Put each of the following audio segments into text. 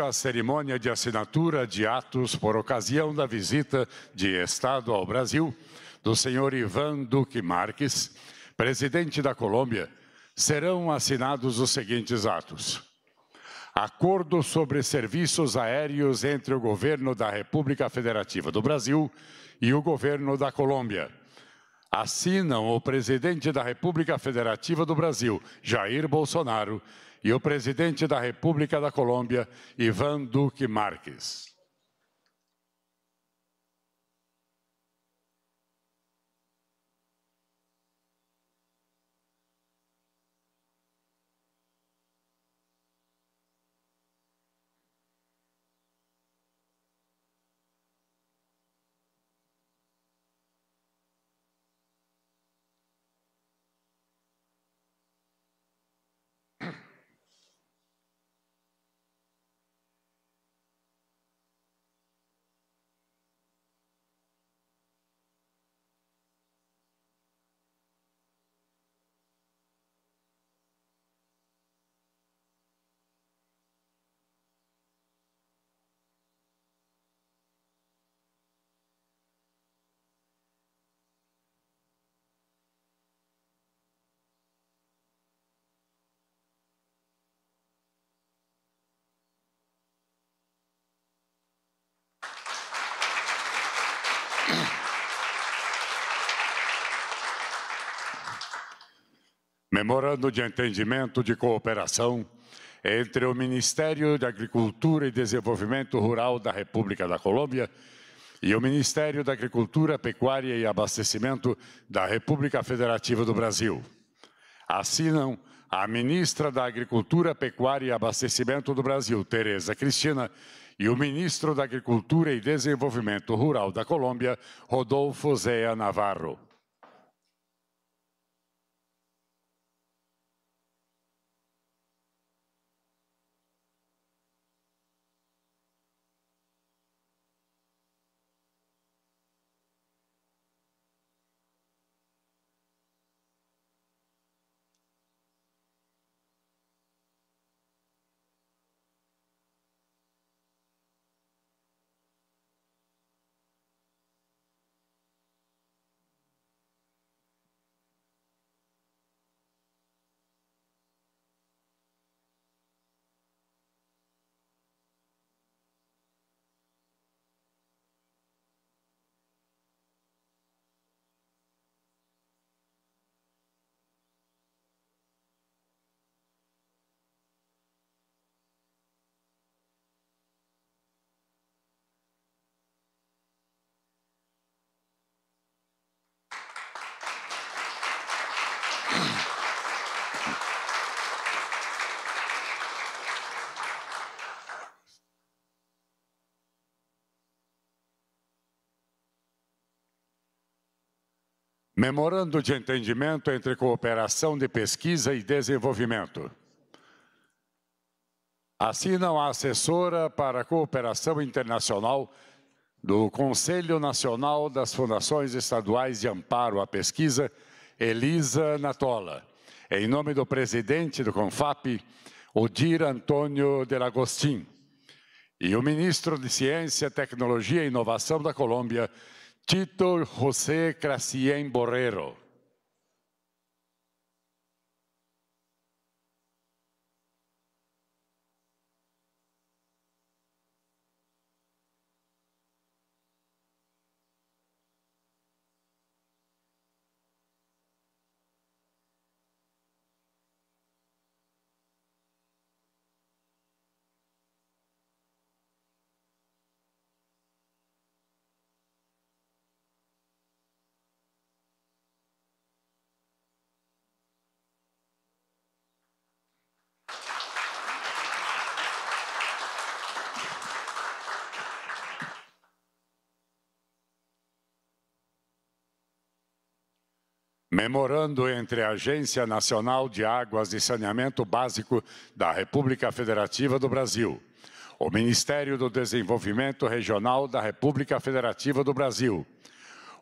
A cerimônia de assinatura de atos por ocasião da visita de Estado ao Brasil do senhor Ivan Duque Marques, presidente da Colômbia, serão assinados os seguintes atos: Acordo sobre serviços aéreos entre o governo da República Federativa do Brasil e o governo da Colômbia. Assinam o presidente da República Federativa do Brasil, Jair Bolsonaro, e o presidente da República da Colômbia, Ivan Duque Marques. Memorando de Entendimento de Cooperação entre o Ministério de Agricultura e Desenvolvimento Rural da República da Colômbia e o Ministério da Agricultura, Pecuária e Abastecimento da República Federativa do Brasil. Assinam a ministra da Agricultura, Pecuária e Abastecimento do Brasil, Tereza Cristina, e o ministro da Agricultura e Desenvolvimento Rural da Colômbia, Rodolfo Zéa Navarro. Memorando de Entendimento entre Cooperação de Pesquisa e Desenvolvimento. Assinam a assessora para a cooperação internacional do Conselho Nacional das Fundações Estaduais de Amparo à Pesquisa, Elisa Natola. Em nome do presidente do CONFAP, Odir Antônio de Agostin, e o ministro de Ciência, Tecnologia e Inovação da Colômbia, Chito José Cracien Borrero. Memorando entre a Agência Nacional de Águas e Saneamento Básico da República Federativa do Brasil, o Ministério do Desenvolvimento Regional da República Federativa do Brasil,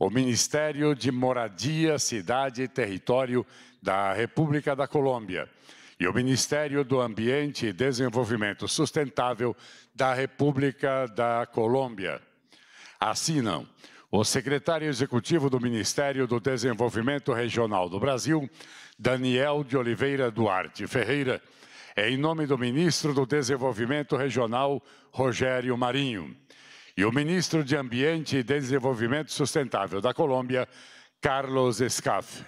o Ministério de Moradia, Cidade e Território da República da Colômbia e o Ministério do Ambiente e Desenvolvimento Sustentável da República da Colômbia assinam o secretário executivo do Ministério do Desenvolvimento Regional do Brasil, Daniel de Oliveira Duarte Ferreira, é em nome do ministro do Desenvolvimento Regional, Rogério Marinho, e o ministro de Ambiente e Desenvolvimento Sustentável da Colômbia, Carlos Escaf.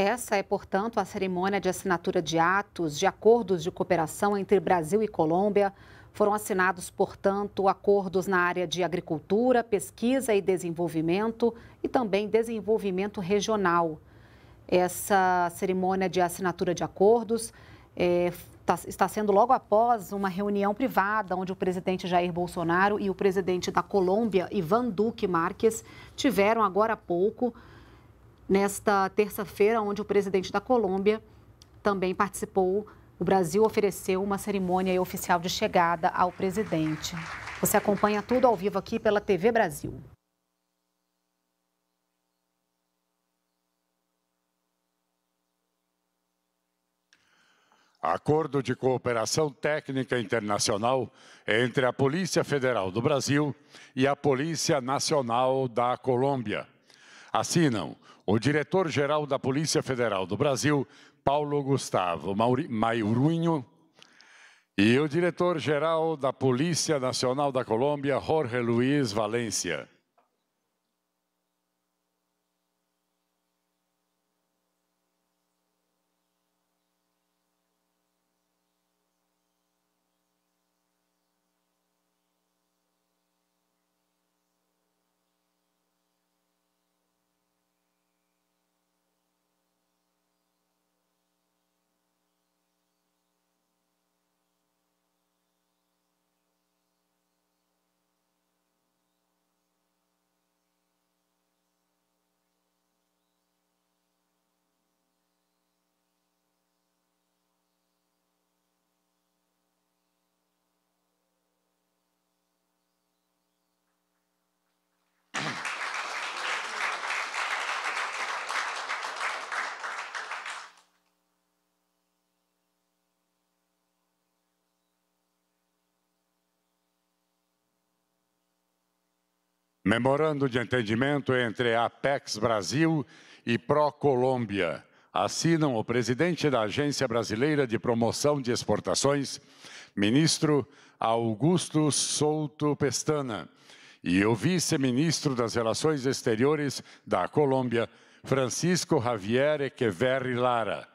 Essa é, portanto, a cerimônia de assinatura de atos de acordos de cooperação entre Brasil e Colômbia. Foram assinados, portanto, acordos na área de agricultura, pesquisa e desenvolvimento e também desenvolvimento regional. Essa cerimônia de assinatura de acordos é, tá, está sendo logo após uma reunião privada onde o presidente Jair Bolsonaro e o presidente da Colômbia, Ivan Duque Marques, tiveram agora há pouco nesta terça-feira, onde o presidente da Colômbia também participou. O Brasil ofereceu uma cerimônia oficial de chegada ao presidente. Você acompanha tudo ao vivo aqui pela TV Brasil. Acordo de cooperação técnica internacional entre a Polícia Federal do Brasil e a Polícia Nacional da Colômbia. Assinam o diretor-geral da Polícia Federal do Brasil, Paulo Gustavo Mauri, e o diretor-geral da Polícia Nacional da Colômbia, Jorge Luiz Valência. Memorando de entendimento entre Apex Brasil e Procolômbia. Assinam o presidente da Agência Brasileira de Promoção de Exportações, ministro Augusto Souto Pestana, e o vice-ministro das Relações Exteriores da Colômbia, Francisco Javier Echeverri Lara.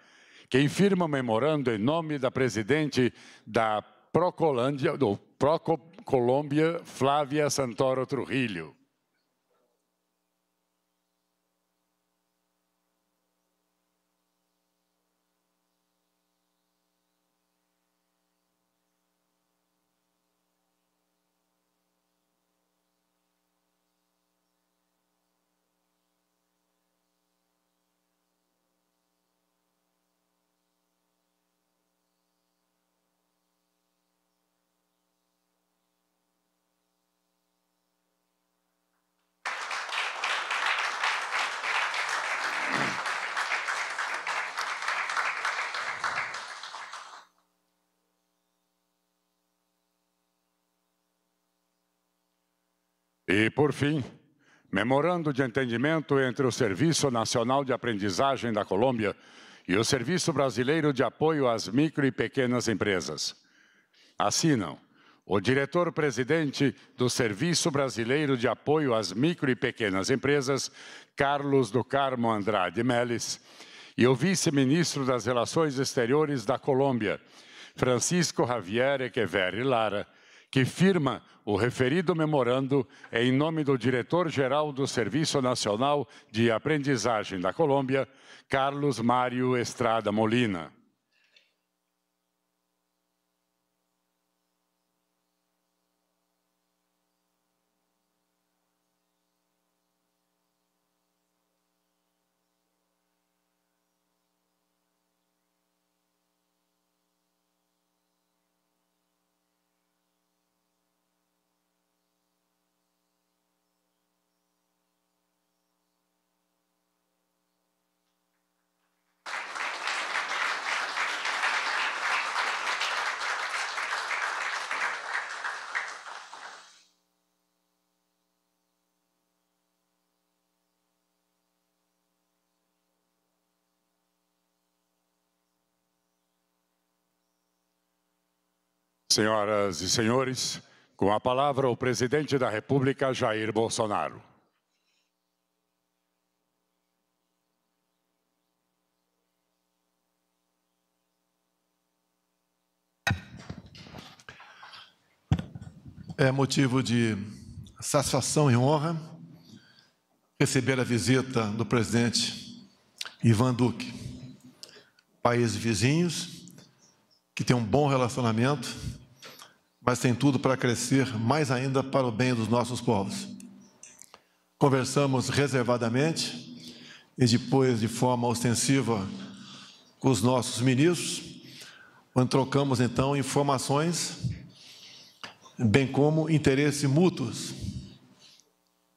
Quem firma o memorando em nome da presidente da Procolândia, do Procolômbia, Flávia Santoro Trujillo. E, por fim, memorando de entendimento entre o Serviço Nacional de Aprendizagem da Colômbia e o Serviço Brasileiro de Apoio às Micro e Pequenas Empresas. Assinam o diretor-presidente do Serviço Brasileiro de Apoio às Micro e Pequenas Empresas, Carlos do Carmo Andrade Meles, e o vice-ministro das Relações Exteriores da Colômbia, Francisco Javier Echeverri Lara, que firma o referido memorando em nome do diretor-geral do Serviço Nacional de Aprendizagem da Colômbia, Carlos Mário Estrada Molina. Senhoras e senhores, com a palavra o presidente da República, Jair Bolsonaro. É motivo de satisfação e honra receber a visita do presidente Ivan Duque. Países vizinhos, que tem um bom relacionamento mas tem tudo para crescer mais ainda para o bem dos nossos povos. Conversamos reservadamente e depois de forma ostensiva com os nossos ministros, quando trocamos então informações, bem como interesses mútuos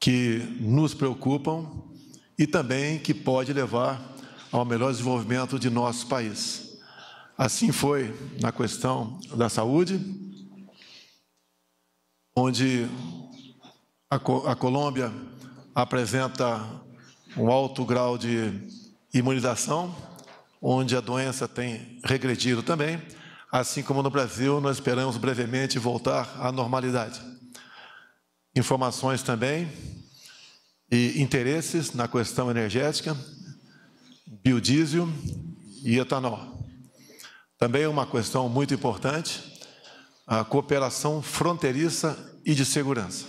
que nos preocupam e também que pode levar ao melhor desenvolvimento de nosso país. Assim foi na questão da saúde, onde a, a Colômbia apresenta um alto grau de imunização, onde a doença tem regredido também, assim como no Brasil, nós esperamos brevemente voltar à normalidade. Informações também e interesses na questão energética, biodiesel e etanol. Também uma questão muito importante a cooperação fronteiriça e de segurança.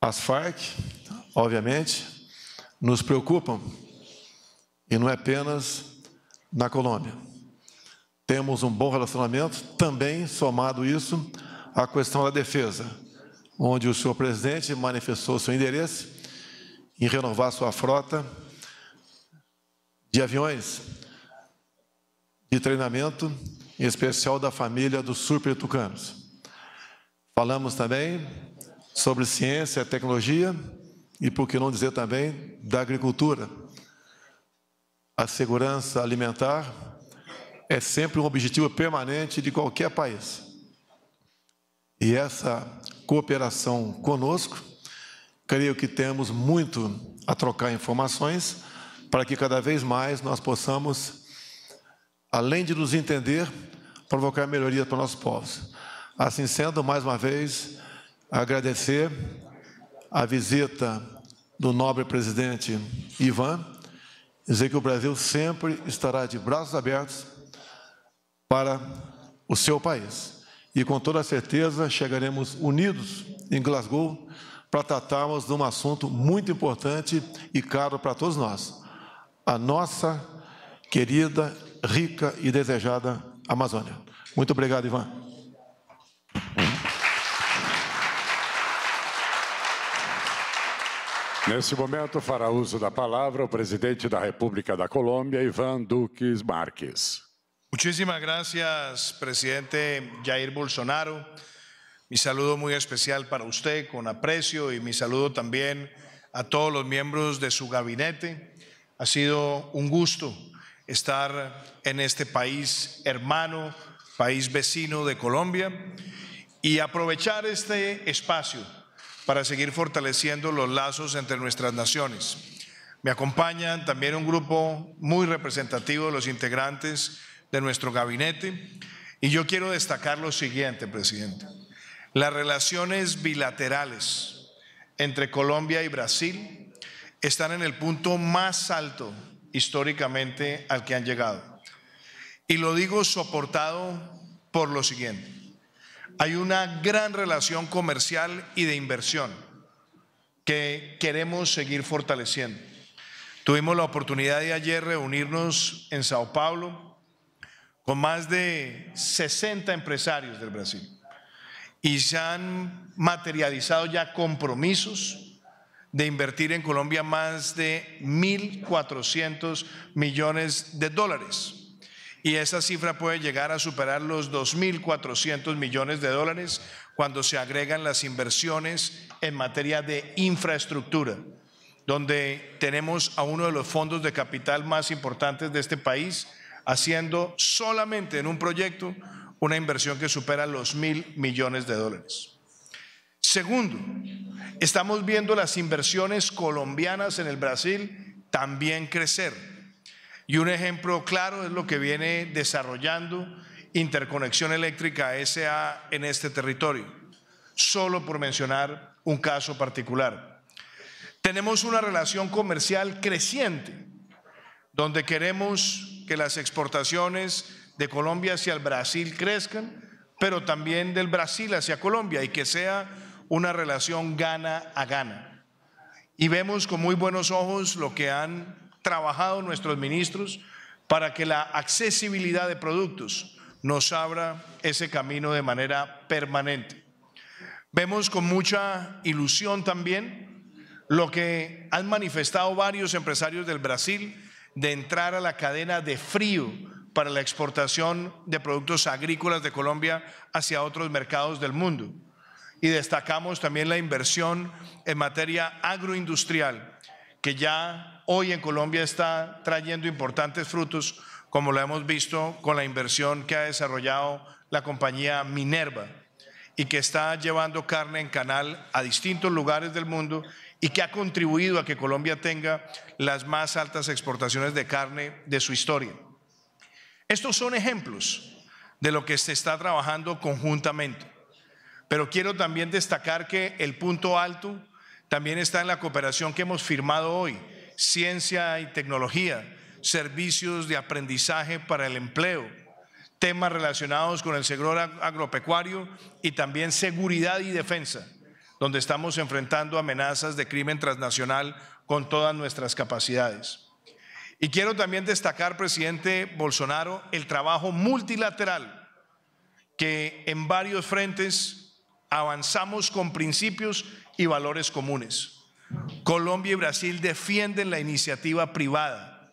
As Farc, obviamente, nos preocupam e não é apenas na Colômbia. Temos um bom relacionamento, também somado isso à questão da defesa, onde o senhor presidente manifestou seu endereço em renovar sua frota de aviões de treinamento em especial da família dos surpretucanos. Falamos também sobre ciência, tecnologia e, por que não dizer também, da agricultura. A segurança alimentar é sempre um objetivo permanente de qualquer país. E essa cooperação conosco, creio que temos muito a trocar informações para que cada vez mais nós possamos além de nos entender, provocar melhorias para nossos povos. Assim sendo, mais uma vez, agradecer a visita do nobre presidente Ivan, dizer que o Brasil sempre estará de braços abertos para o seu país. E com toda certeza chegaremos unidos em Glasgow para tratarmos de um assunto muito importante e caro para todos nós: a nossa querida rica e desejada Amazônia. Muito obrigado, Ivan. Nesse momento, fará uso da palavra o presidente da República da Colômbia, Ivan Duques Marques. Muchísimas gracias, presidente Jair Bolsonaro. Mi saludo muy especial para usted, con aprecio, y mi saludo también a todos los miembros de su gabinete. Ha sido un gusto estar en este país hermano, país vecino de Colombia, y aprovechar este espacio para seguir fortaleciendo los lazos entre nuestras naciones. Me acompañan también un grupo muy representativo de los integrantes de nuestro gabinete y yo quiero destacar lo siguiente, presidente. Las relaciones bilaterales entre Colombia y Brasil están en el punto más alto históricamente al que han llegado. Y lo digo soportado por lo siguiente. Hay una gran relación comercial y de inversión que queremos seguir fortaleciendo. Tuvimos la oportunidad de ayer reunirnos en Sao Paulo con más de 60 empresarios del Brasil y se han materializado ya compromisos de invertir en Colombia más de 1.400 millones de dólares. Y esa cifra puede llegar a superar los 2.400 millones de dólares cuando se agregan las inversiones en materia de infraestructura, donde tenemos a uno de los fondos de capital más importantes de este país haciendo solamente en un proyecto una inversión que supera los mil millones de dólares. Segundo, estamos viendo las inversiones colombianas en el Brasil también crecer. Y un ejemplo claro es lo que viene desarrollando Interconexión Eléctrica SA en este territorio, solo por mencionar un caso particular. Tenemos una relación comercial creciente, donde queremos que las exportaciones de Colombia hacia el Brasil crezcan, pero también del Brasil hacia Colombia y que sea una relación gana a gana. Y vemos con muy buenos ojos lo que han trabajado nuestros ministros para que la accesibilidad de productos nos abra ese camino de manera permanente. Vemos con mucha ilusión también lo que han manifestado varios empresarios del Brasil de entrar a la cadena de frío para la exportación de productos agrícolas de Colombia hacia otros mercados del mundo y destacamos también la inversión en materia agroindustrial, que ya hoy en Colombia está trayendo importantes frutos, como lo hemos visto con la inversión que ha desarrollado la compañía Minerva y que está llevando carne en canal a distintos lugares del mundo y que ha contribuido a que Colombia tenga las más altas exportaciones de carne de su historia. Estos son ejemplos de lo que se está trabajando conjuntamente. Pero quiero también destacar que el punto alto también está en la cooperación que hemos firmado hoy, ciencia y tecnología, servicios de aprendizaje para el empleo, temas relacionados con el sector agropecuario y también seguridad y defensa, donde estamos enfrentando amenazas de crimen transnacional con todas nuestras capacidades. Y quiero también destacar, presidente Bolsonaro, el trabajo multilateral que en varios frentes avanzamos con principios y valores comunes. Colombia y Brasil defienden la iniciativa privada,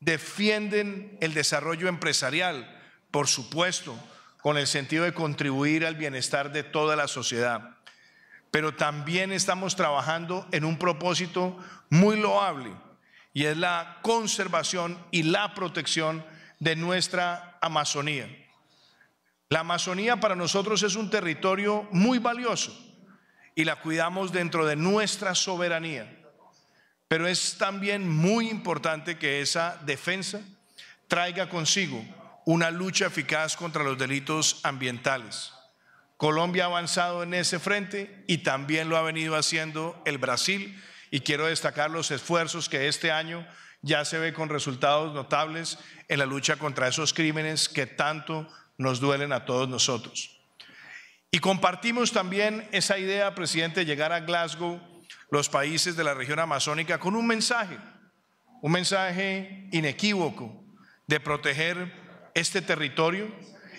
defienden el desarrollo empresarial, por supuesto, con el sentido de contribuir al bienestar de toda la sociedad. Pero también estamos trabajando en un propósito muy loable y es la conservación y la protección de nuestra Amazonía. La Amazonía para nosotros es un territorio muy valioso y la cuidamos dentro de nuestra soberanía. Pero es también muy importante que esa defensa traiga consigo una lucha eficaz contra los delitos ambientales. Colombia ha avanzado en ese frente y también lo ha venido haciendo el Brasil y quiero destacar los esfuerzos que este año ya se ve con resultados notables en la lucha contra esos crímenes que tanto nos duelen a todos nosotros. Y compartimos también esa idea, presidente, de llegar a Glasgow, los países de la región amazónica, con un mensaje, un mensaje inequívoco de proteger este territorio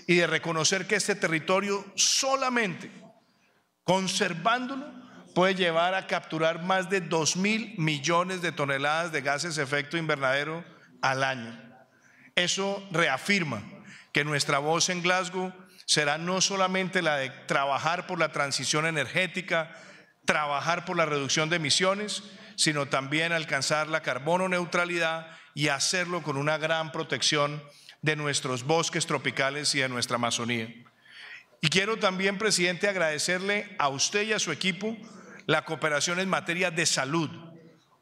y de reconocer que este territorio solamente conservándolo puede llevar a capturar más de 2 mil millones de toneladas de gases de efecto invernadero al año. Eso reafirma que nuestra voz en Glasgow será no solamente la de trabajar por la transición energética, trabajar por la reducción de emisiones, sino también alcanzar la carbono neutralidad y hacerlo con una gran protección de nuestros bosques tropicales y de nuestra Amazonía. Y quiero también, presidente, agradecerle a usted y a su equipo la cooperación en materia de salud.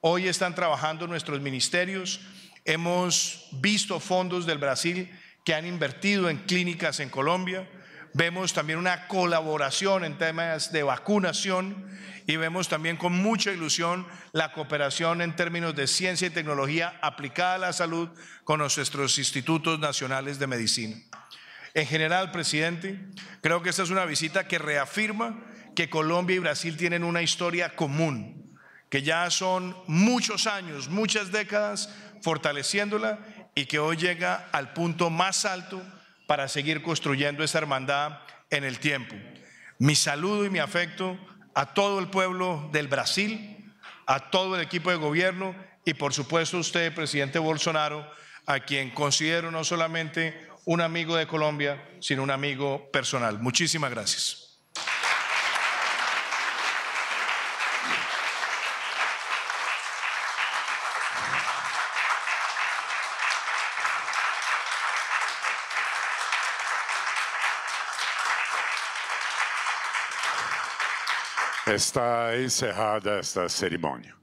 Hoy están trabajando nuestros ministerios, hemos visto fondos del Brasil que han invertido en clínicas en Colombia. Vemos también una colaboración en temas de vacunación y vemos también con mucha ilusión la cooperación en términos de ciencia y tecnología aplicada a la salud con nuestros institutos nacionales de medicina. En general, presidente, creo que esta es una visita que reafirma que Colombia y Brasil tienen una historia común, que ya son muchos años, muchas décadas fortaleciéndola y que hoy llega al punto más alto para seguir construyendo esa hermandad en el tiempo. Mi saludo y mi afecto a todo el pueblo del Brasil, a todo el equipo de gobierno y por supuesto a usted, presidente Bolsonaro, a quien considero no solamente un amigo de Colombia, sino un amigo personal. Muchísimas gracias. Está encerrada esta cerimônia.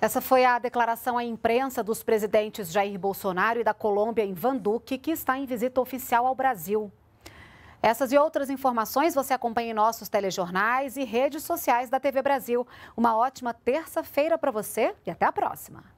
Essa foi a declaração à imprensa dos presidentes Jair Bolsonaro e da Colômbia em Vanduque, que está em visita oficial ao Brasil. Essas e outras informações você acompanha em nossos telejornais e redes sociais da TV Brasil. Uma ótima terça-feira para você e até a próxima.